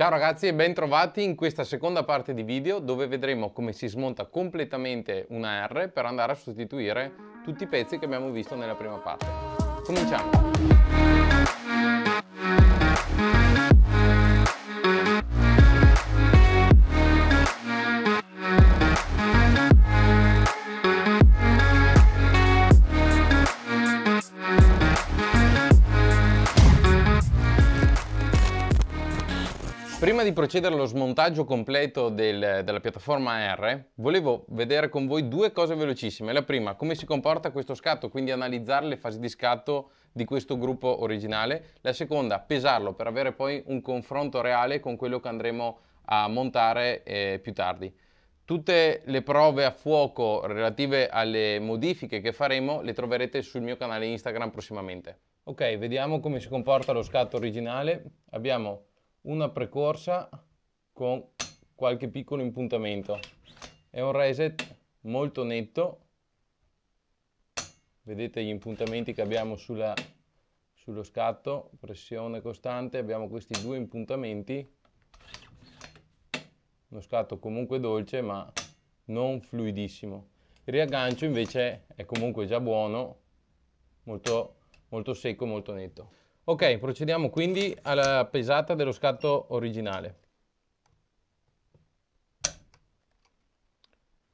Ciao ragazzi e ben trovati in questa seconda parte di video dove vedremo come si smonta completamente una R per andare a sostituire tutti i pezzi che abbiamo visto nella prima parte. Cominciamo! di procedere allo smontaggio completo del, della piattaforma R, volevo vedere con voi due cose velocissime. La prima, come si comporta questo scatto, quindi analizzare le fasi di scatto di questo gruppo originale. La seconda, pesarlo per avere poi un confronto reale con quello che andremo a montare eh, più tardi. Tutte le prove a fuoco relative alle modifiche che faremo le troverete sul mio canale Instagram prossimamente. Ok, vediamo come si comporta lo scatto originale. Abbiamo una precorsa con qualche piccolo impuntamento. È un reset molto netto, vedete gli impuntamenti che abbiamo sulla, sullo scatto, pressione costante, abbiamo questi due impuntamenti, uno scatto comunque dolce ma non fluidissimo. Il riaggancio invece è comunque già buono, molto, molto secco, molto netto. Ok, procediamo quindi alla pesata dello scatto originale.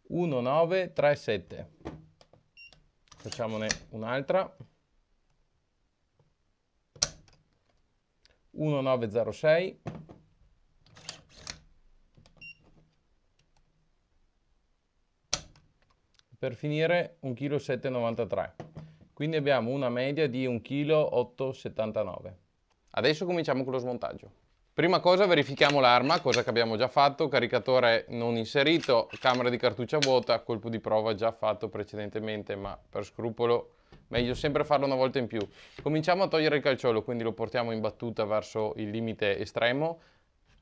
1937. Facciamone un'altra. 1906. 1, per finire 1,793 kg. Quindi abbiamo una media di 1,879 kg. Adesso cominciamo con lo smontaggio. Prima cosa verifichiamo l'arma, cosa che abbiamo già fatto, caricatore non inserito, camera di cartuccia vuota, colpo di prova già fatto precedentemente, ma per scrupolo meglio sempre farlo una volta in più. Cominciamo a togliere il calciolo, quindi lo portiamo in battuta verso il limite estremo,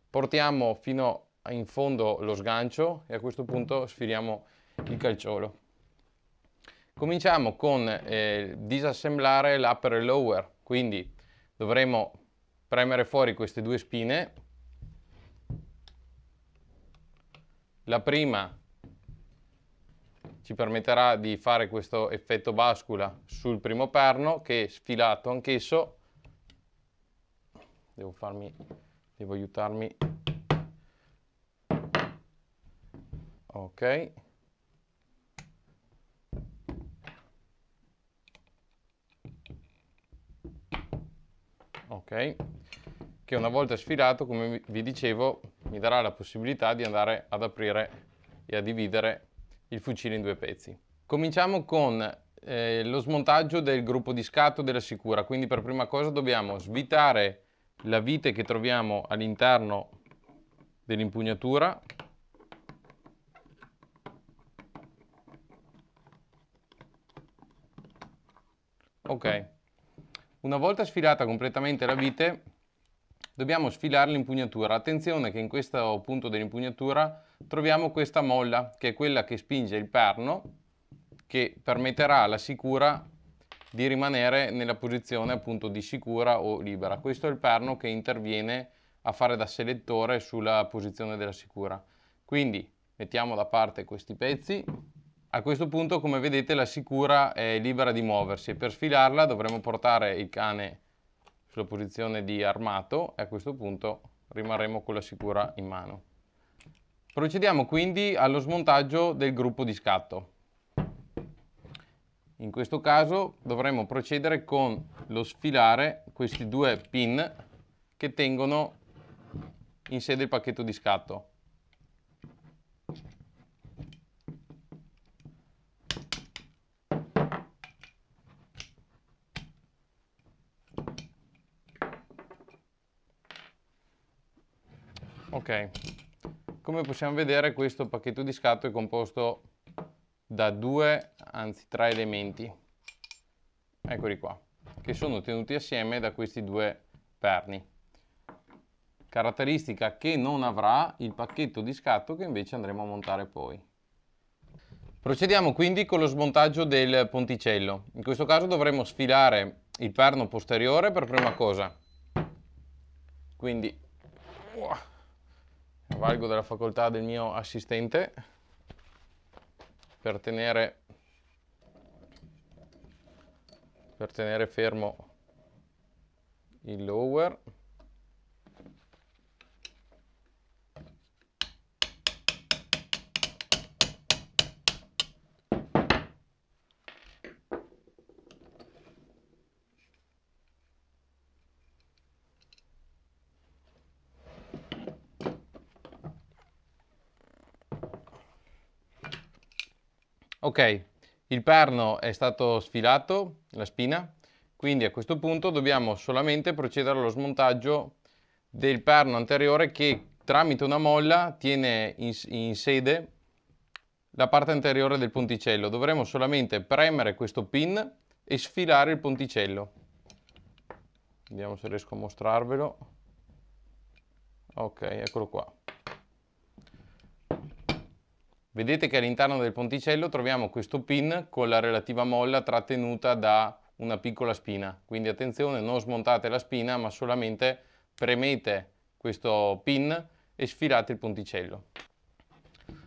portiamo fino in fondo lo sgancio e a questo punto sfiriamo il calciolo. Cominciamo con eh, disassemblare l'upper e lower, quindi dovremo premere fuori queste due spine. La prima ci permetterà di fare questo effetto bascula sul primo perno che è sfilato anch'esso. Devo farmi, devo aiutarmi. Ok. ok? Che una volta sfilato, come vi dicevo, mi darà la possibilità di andare ad aprire e a dividere il fucile in due pezzi. Cominciamo con eh, lo smontaggio del gruppo di scatto della sicura, quindi per prima cosa dobbiamo svitare la vite che troviamo all'interno dell'impugnatura ok una volta sfilata completamente la vite, dobbiamo sfilare l'impugnatura. Attenzione che in questo punto dell'impugnatura troviamo questa molla, che è quella che spinge il perno, che permetterà alla sicura di rimanere nella posizione appunto di sicura o libera. Questo è il perno che interviene a fare da selettore sulla posizione della sicura. Quindi mettiamo da parte questi pezzi a questo punto, come vedete, la sicura è libera di muoversi e per sfilarla dovremo portare il cane sulla posizione di armato e a questo punto rimarremo con la sicura in mano. Procediamo quindi allo smontaggio del gruppo di scatto. In questo caso dovremo procedere con lo sfilare questi due pin che tengono in sede il pacchetto di scatto. Ok, come possiamo vedere questo pacchetto di scatto è composto da due, anzi tre elementi, eccoli qua, che sono tenuti assieme da questi due perni. Caratteristica che non avrà il pacchetto di scatto che invece andremo a montare poi. Procediamo quindi con lo smontaggio del ponticello. In questo caso dovremo sfilare il perno posteriore per prima cosa. Quindi... Uah valgo della facoltà del mio assistente per tenere, per tenere fermo il lower Ok, il perno è stato sfilato, la spina, quindi a questo punto dobbiamo solamente procedere allo smontaggio del perno anteriore che tramite una molla tiene in, in sede la parte anteriore del ponticello. Dovremo solamente premere questo pin e sfilare il ponticello. Vediamo se riesco a mostrarvelo. Ok, eccolo qua. Vedete che all'interno del ponticello troviamo questo pin con la relativa molla trattenuta da una piccola spina. Quindi attenzione, non smontate la spina, ma solamente premete questo pin e sfilate il ponticello.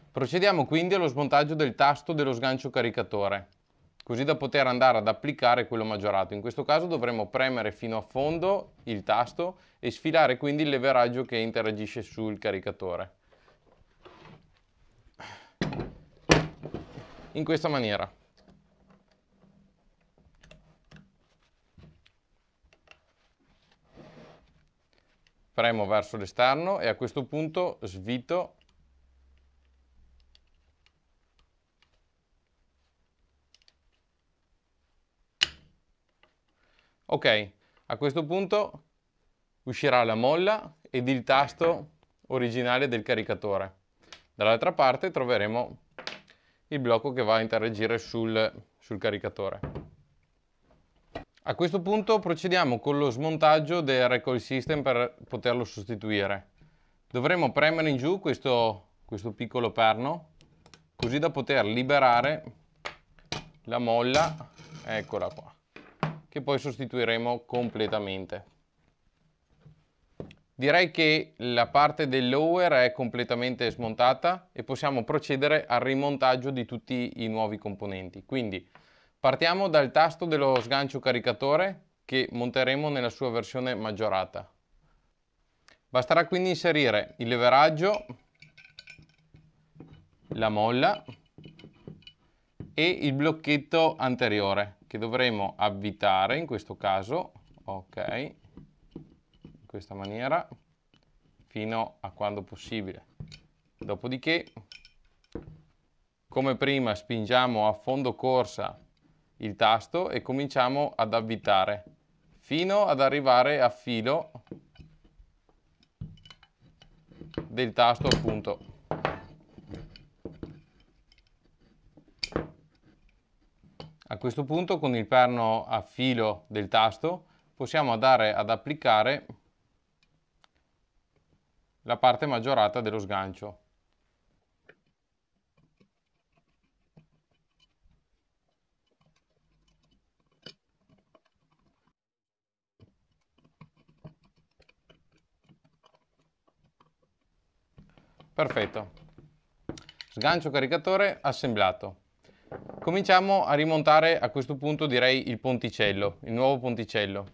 Procediamo quindi allo smontaggio del tasto dello sgancio caricatore, così da poter andare ad applicare quello maggiorato. In questo caso dovremo premere fino a fondo il tasto e sfilare quindi il leveraggio che interagisce sul caricatore. in questa maniera. Premo verso l'esterno e a questo punto svito Ok, a questo punto uscirà la molla ed il tasto originale del caricatore. Dall'altra parte troveremo il blocco che va a interagire sul, sul caricatore. A questo punto procediamo con lo smontaggio del recoil system per poterlo sostituire. Dovremo premere in giù questo, questo piccolo perno così da poter liberare la molla, eccola qua, che poi sostituiremo completamente. Direi che la parte del lower è completamente smontata e possiamo procedere al rimontaggio di tutti i nuovi componenti. Quindi partiamo dal tasto dello sgancio caricatore che monteremo nella sua versione maggiorata. Basterà quindi inserire il leveraggio, la molla e il blocchetto anteriore che dovremo avvitare in questo caso. Ok questa maniera fino a quando possibile. Dopodiché, come prima, spingiamo a fondo corsa il tasto e cominciamo ad avvitare fino ad arrivare a filo del tasto appunto. A questo punto con il perno a filo del tasto possiamo andare ad applicare la parte maggiorata dello sgancio. Perfetto. Sgancio caricatore assemblato. Cominciamo a rimontare a questo punto direi il ponticello, il nuovo ponticello.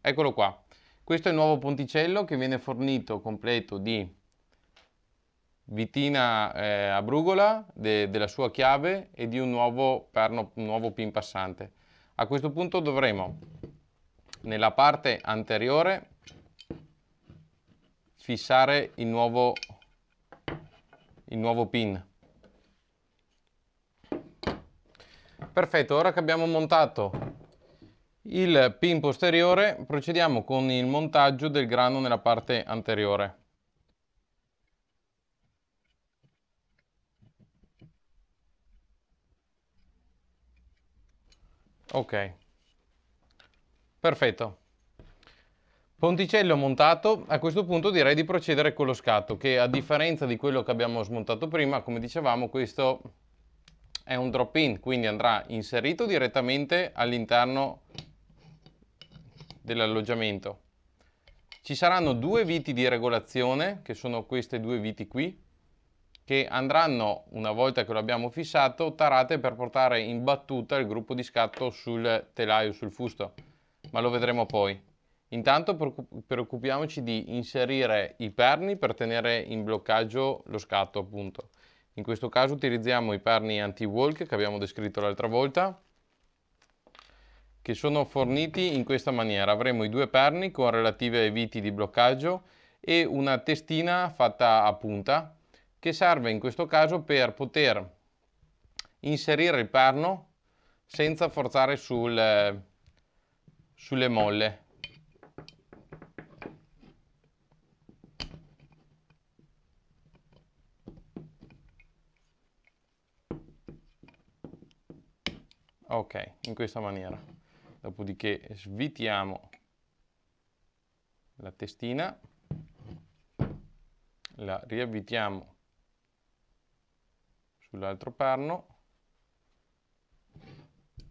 Eccolo qua. Questo è il nuovo ponticello che viene fornito completo di vitina eh, a brugola de, della sua chiave e di un nuovo perno, un nuovo pin passante. A questo punto dovremo nella parte anteriore fissare il nuovo, il nuovo pin. Perfetto, ora che abbiamo montato il pin posteriore procediamo con il montaggio del grano nella parte anteriore. Ok, perfetto. Ponticello montato, a questo punto direi di procedere con lo scatto, che a differenza di quello che abbiamo smontato prima, come dicevamo, questo è un drop-in, quindi andrà inserito direttamente all'interno dell'alloggiamento. Ci saranno due viti di regolazione, che sono queste due viti qui, che andranno, una volta che lo abbiamo fissato, tarate per portare in battuta il gruppo di scatto sul telaio, sul fusto, ma lo vedremo poi. Intanto preoccupiamoci di inserire i perni per tenere in bloccaggio lo scatto appunto. In questo caso utilizziamo i perni anti-walk che abbiamo descritto l'altra volta, che sono forniti in questa maniera. Avremo i due perni con relative viti di bloccaggio e una testina fatta a punta che serve in questo caso per poter inserire il perno senza forzare sul, sulle molle. Ok, in questa maniera dopodiché svitiamo la testina, la riavvitiamo sull'altro perno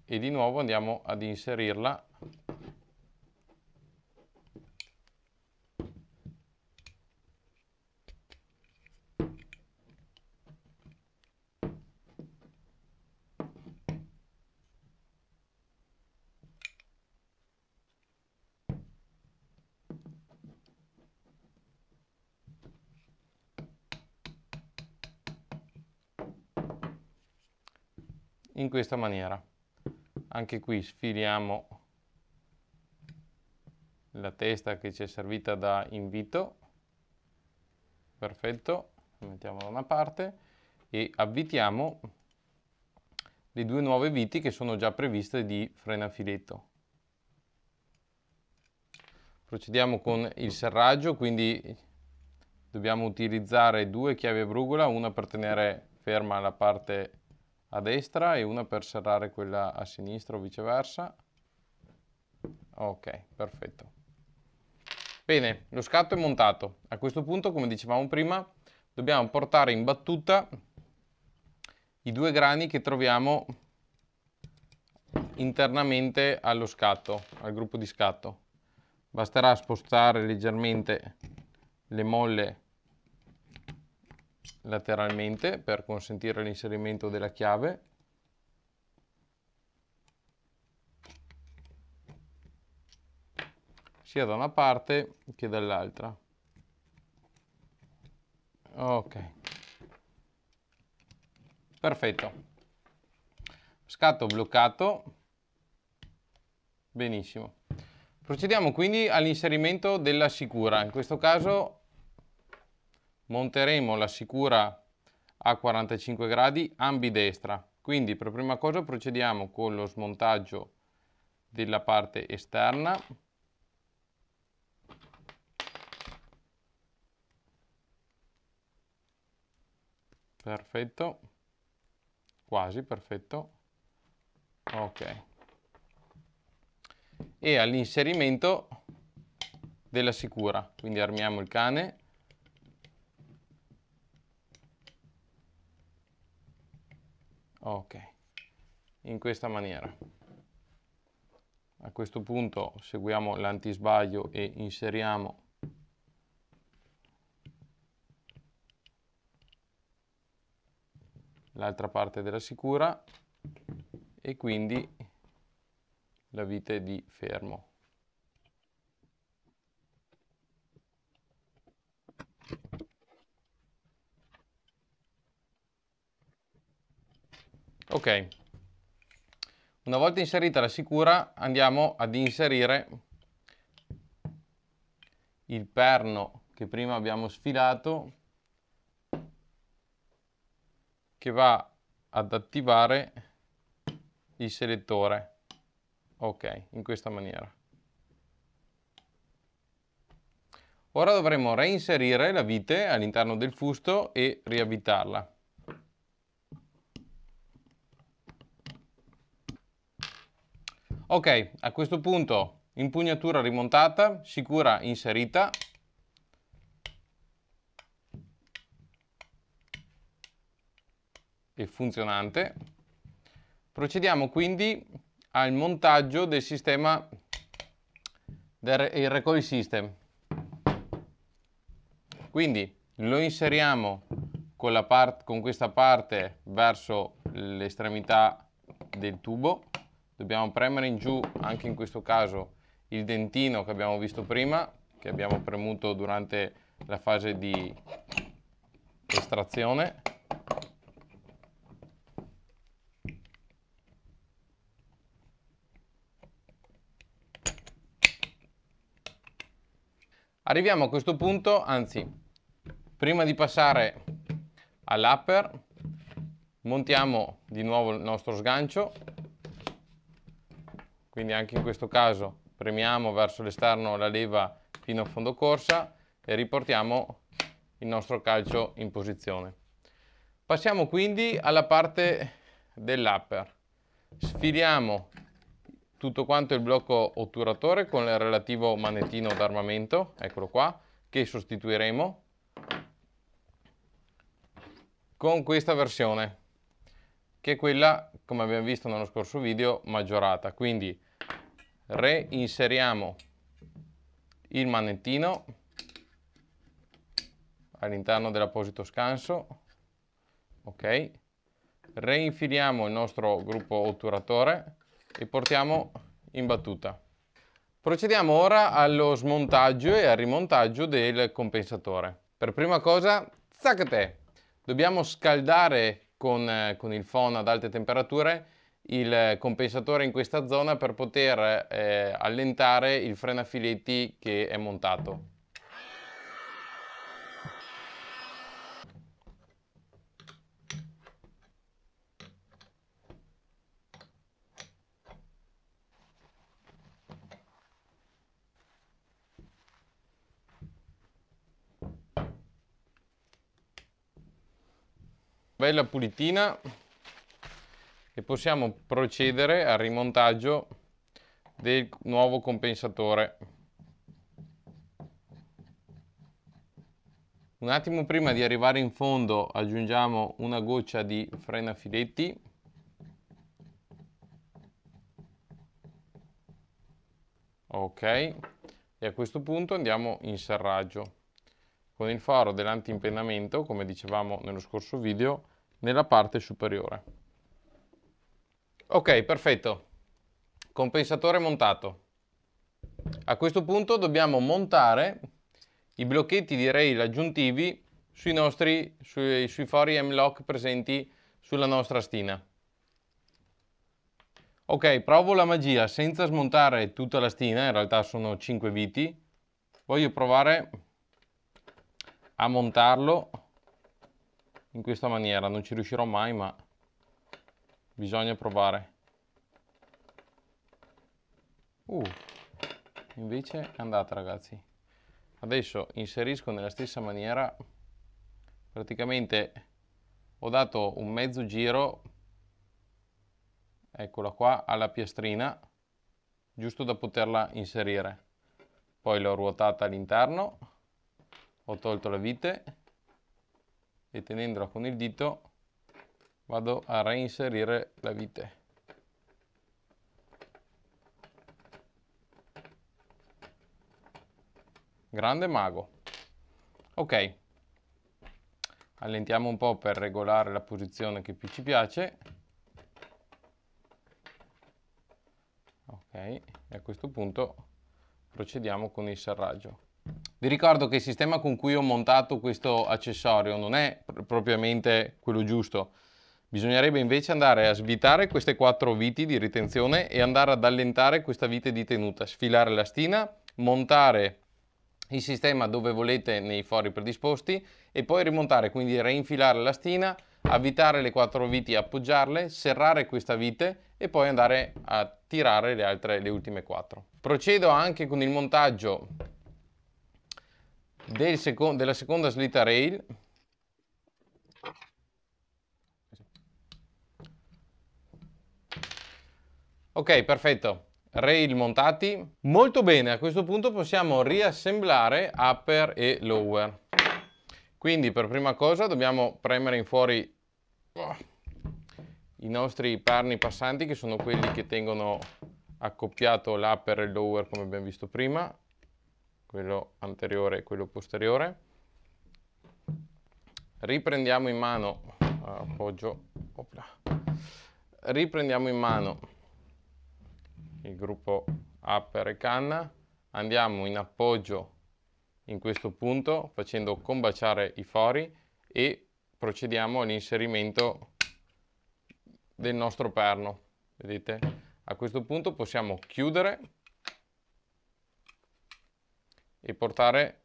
e di nuovo andiamo ad inserirla in questa maniera. Anche qui sfiliamo la testa che ci è servita da invito, perfetto, mettiamo da una parte e avvitiamo le due nuove viti che sono già previste di frenafiletto. Procediamo con il serraggio, quindi dobbiamo utilizzare due chiavi a brugola, una per tenere ferma la parte a destra e una per serrare quella a sinistra o viceversa. Ok, perfetto. Bene, lo scatto è montato. A questo punto, come dicevamo prima, dobbiamo portare in battuta i due grani che troviamo internamente allo scatto, al gruppo di scatto. Basterà spostare leggermente le molle lateralmente per consentire l'inserimento della chiave sia da una parte che dall'altra. Ok. Perfetto. Scatto bloccato. Benissimo. Procediamo quindi all'inserimento della sicura. In questo caso monteremo la sicura a 45 gradi ambidestra. Quindi per prima cosa procediamo con lo smontaggio della parte esterna perfetto quasi perfetto ok e all'inserimento della sicura quindi armiamo il cane ok in questa maniera a questo punto seguiamo l'antisbaglio e inseriamo l'altra parte della sicura e quindi la vite di fermo Ok. Una volta inserita la sicura andiamo ad inserire il perno che prima abbiamo sfilato che va ad attivare il selettore. Ok, in questa maniera. Ora dovremo reinserire la vite all'interno del fusto e riavvitarla. Ok, a questo punto impugnatura rimontata, sicura inserita. e funzionante. Procediamo quindi al montaggio del sistema del recoil system. Quindi lo inseriamo con, con questa parte verso l'estremità del tubo dobbiamo premere in giù anche in questo caso il dentino che abbiamo visto prima, che abbiamo premuto durante la fase di estrazione. Arriviamo a questo punto, anzi, prima di passare all'upper, montiamo di nuovo il nostro sgancio quindi anche in questo caso premiamo verso l'esterno la leva fino a fondo corsa e riportiamo il nostro calcio in posizione. Passiamo quindi alla parte dell'upper. Sfiliamo tutto quanto il blocco otturatore con il relativo manettino d'armamento, eccolo qua, che sostituiremo con questa versione che è quella, come abbiamo visto nello scorso video, maggiorata. Quindi reinseriamo il manettino all'interno dell'apposito scanso, ok? Reinfiliamo il nostro gruppo otturatore e portiamo in battuta. Procediamo ora allo smontaggio e al rimontaggio del compensatore. Per prima cosa, zaccate! Dobbiamo scaldare con, eh, con il fono ad alte temperature il compensatore in questa zona per poter eh, allentare il frenafiletti che è montato. bella pulitina e possiamo procedere al rimontaggio del nuovo compensatore. Un attimo prima di arrivare in fondo aggiungiamo una goccia di frenafiletti. Ok, e a questo punto andiamo in serraggio con il faro dell'antimpennamento, come dicevamo nello scorso video, nella parte superiore. Ok, perfetto. Compensatore montato. A questo punto dobbiamo montare i blocchetti di rail aggiuntivi sui, nostri, sui, sui fori M-Lock presenti sulla nostra stina. Ok, provo la magia senza smontare tutta la stina, in realtà sono 5 viti. Voglio provare a montarlo in questa maniera. Non ci riuscirò mai, ma bisogna provare. Uh, invece è andata ragazzi. Adesso inserisco nella stessa maniera, praticamente ho dato un mezzo giro, eccola qua, alla piastrina, giusto da poterla inserire. Poi l'ho ruotata all'interno ho tolto la vite e tenendola con il dito vado a reinserire la vite. Grande mago. Ok. Allentiamo un po' per regolare la posizione che più ci piace. Ok, e a questo punto procediamo con il serraggio. Vi ricordo che il sistema con cui ho montato questo accessorio non è propriamente quello giusto. Bisognerebbe invece andare a svitare queste quattro viti di ritenzione e andare ad allentare questa vite di tenuta, sfilare la stina, montare il sistema dove volete nei fori predisposti e poi rimontare, quindi reinfilare la stina, avvitare le quattro viti, appoggiarle, serrare questa vite e poi andare a tirare le altre, le ultime quattro. Procedo anche con il montaggio del seco della seconda slitta rail ok perfetto rail montati molto bene a questo punto possiamo riassemblare upper e lower quindi per prima cosa dobbiamo premere in fuori oh, i nostri parni passanti che sono quelli che tengono accoppiato l'upper e il lower come abbiamo visto prima quello anteriore e quello posteriore. Riprendiamo in mano, appoggio, opla, riprendiamo in mano il gruppo upper e canna, andiamo in appoggio in questo punto facendo combaciare i fori e procediamo all'inserimento del nostro perno. Vedete? A questo punto possiamo chiudere e portare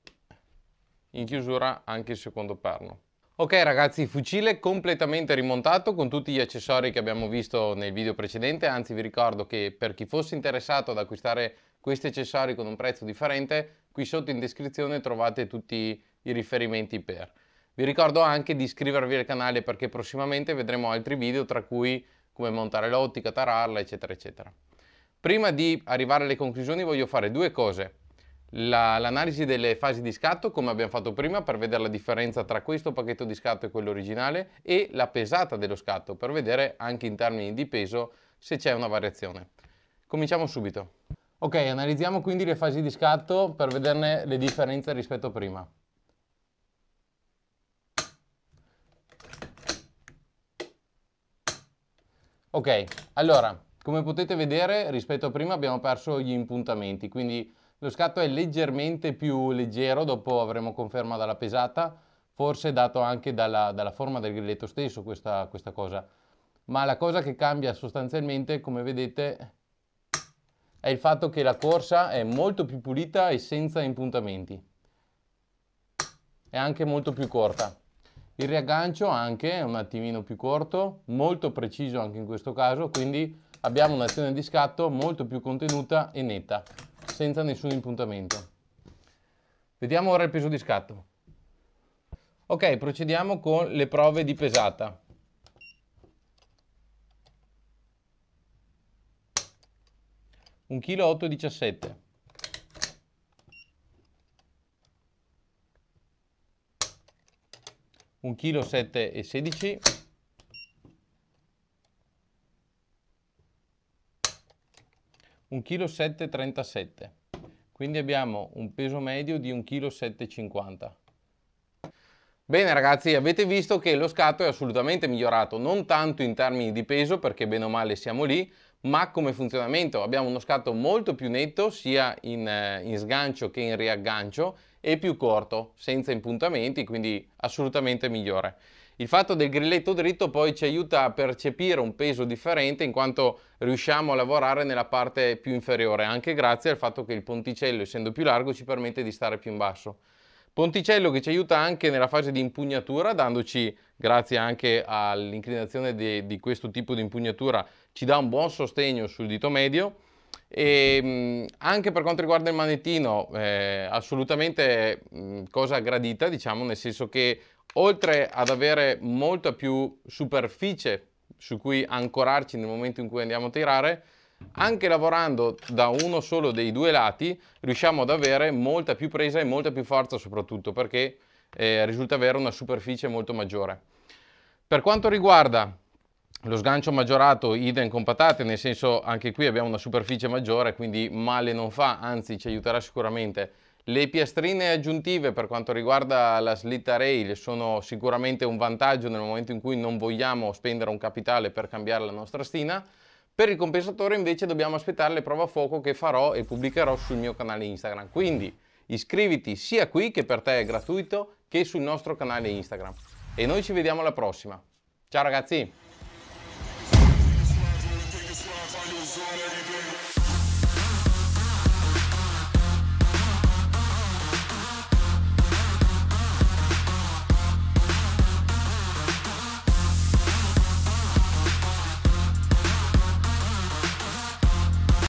in chiusura anche il secondo perno. Ok ragazzi, fucile completamente rimontato con tutti gli accessori che abbiamo visto nel video precedente, anzi vi ricordo che per chi fosse interessato ad acquistare questi accessori con un prezzo differente, qui sotto in descrizione trovate tutti i riferimenti per. Vi ricordo anche di iscrivervi al canale perché prossimamente vedremo altri video tra cui come montare l'ottica, tararla eccetera eccetera. Prima di arrivare alle conclusioni voglio fare due cose l'analisi la, delle fasi di scatto come abbiamo fatto prima per vedere la differenza tra questo pacchetto di scatto e quello originale e la pesata dello scatto per vedere anche in termini di peso se c'è una variazione. Cominciamo subito. Ok, analizziamo quindi le fasi di scatto per vederne le differenze rispetto a prima. Ok, allora, come potete vedere rispetto a prima abbiamo perso gli impuntamenti, quindi lo scatto è leggermente più leggero, dopo avremo conferma dalla pesata, forse dato anche dalla, dalla forma del grilletto stesso questa, questa cosa. Ma la cosa che cambia sostanzialmente, come vedete, è il fatto che la corsa è molto più pulita e senza impuntamenti. È anche molto più corta. Il riaggancio anche è un attimino più corto, molto preciso anche in questo caso, quindi abbiamo un'azione di scatto molto più contenuta e netta senza nessun impuntamento. Vediamo ora il peso di scatto. Ok, procediamo con le prove di pesata. Un chilo 8,17 1 kg 7,16 1,737 kg. Quindi abbiamo un peso medio di 1,750 kg. Bene ragazzi, avete visto che lo scatto è assolutamente migliorato, non tanto in termini di peso, perché bene o male siamo lì, ma come funzionamento abbiamo uno scatto molto più netto sia in, eh, in sgancio che in riaggancio e più corto, senza impuntamenti, quindi assolutamente migliore. Il fatto del grilletto dritto poi ci aiuta a percepire un peso differente in quanto riusciamo a lavorare nella parte più inferiore, anche grazie al fatto che il ponticello, essendo più largo, ci permette di stare più in basso. Ponticello che ci aiuta anche nella fase di impugnatura, dandoci, grazie anche all'inclinazione di, di, questo tipo di impugnatura, ci dà un buon sostegno sul dito medio. E ehm, anche per quanto riguarda il manettino, eh, assolutamente mh, cosa gradita, diciamo, nel senso che oltre ad avere molta più superficie su cui ancorarci nel momento in cui andiamo a tirare, anche lavorando da uno solo dei due lati riusciamo ad avere molta più presa e molta più forza soprattutto perché eh, risulta avere una superficie molto maggiore. Per quanto riguarda lo sgancio maggiorato idem con patate, nel senso anche qui abbiamo una superficie maggiore quindi male non fa, anzi ci aiuterà sicuramente le piastrine aggiuntive per quanto riguarda la slitta rail sono sicuramente un vantaggio nel momento in cui non vogliamo spendere un capitale per cambiare la nostra stina. Per il compensatore invece dobbiamo aspettare le prove a fuoco che farò e pubblicherò sul mio canale Instagram. Quindi iscriviti sia qui che per te è gratuito che sul nostro canale Instagram. E noi ci vediamo alla prossima. Ciao ragazzi!